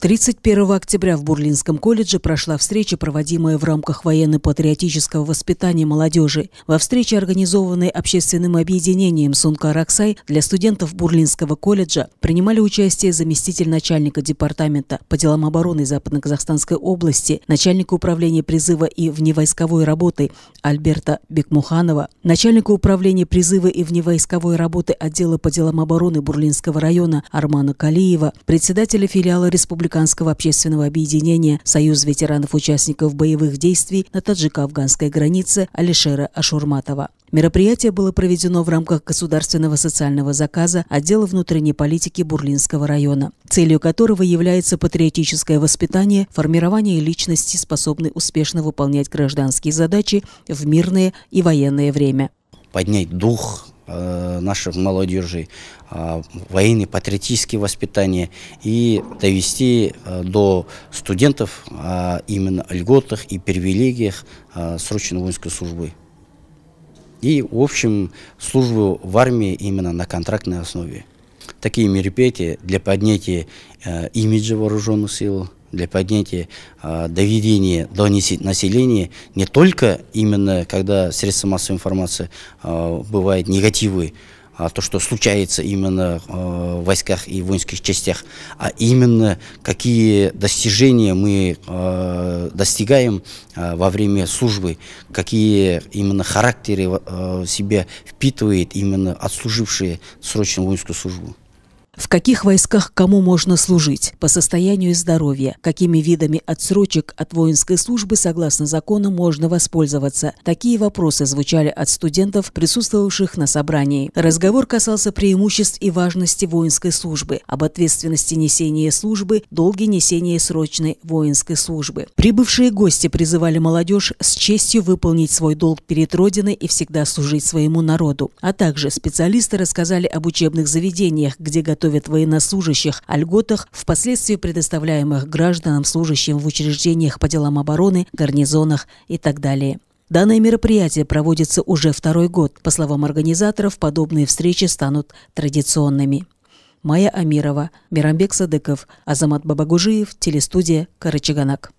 31 октября в Бурлинском колледже прошла встреча, проводимая в рамках военно-патриотического воспитания молодежи. Во встрече, организованной общественным объединением «Сунка Раксай» для студентов Бурлинского колледжа принимали участие заместитель начальника департамента по делам обороны Западно-Казахстанской области, начальник управления призыва и вневойсковой работы Альберта Бекмуханова, начальник управления призыва и вневойсковой работы отдела по делам обороны Бурлинского района Армана Калиева, председателя филиала Республики Республиканского общественного объединения «Союз ветеранов-участников боевых действий» на таджико-афганской границе Алишера Ашурматова. Мероприятие было проведено в рамках государственного социального заказа отдела внутренней политики Бурлинского района, целью которого является патриотическое воспитание, формирование личности, способной успешно выполнять гражданские задачи в мирное и военное время поднять дух э, наших молодежи, э, военное патриотическое воспитание и довести э, до студентов именно о льготах и привилегиях срочной воинской службы. И, в общем, службу в армии именно на контрактной основе. Такие мероприятия для поднятия имиджа вооруженных сил – для поднятия э, доведения до населения не только именно, когда средства массовой информации э, бывают негативы, а то, что случается именно а, в войсках и воинских частях, а именно какие достижения мы достигаем во время службы, какие именно характеры в себя впитывает именно отслужившие срочную воинскую службу в каких войсках кому можно служить, по состоянию здоровья, какими видами отсрочек от воинской службы согласно закону можно воспользоваться. Такие вопросы звучали от студентов, присутствовавших на собрании. Разговор касался преимуществ и важности воинской службы, об ответственности несения службы, долге несения срочной воинской службы. Прибывшие гости призывали молодежь с честью выполнить свой долг перед Родиной и всегда служить своему народу. А также специалисты рассказали об учебных заведениях, где готовят готовят военнослужащих о льготах, впоследствии предоставляемых гражданам, служащим в учреждениях по делам обороны, гарнизонах и так далее. Данное мероприятие проводится уже второй год. По словам организаторов, подобные встречи станут традиционными. Майя Амирова, Мирамбек Садыков, Азамат Бабагужиев, телестудия «Карачаганак».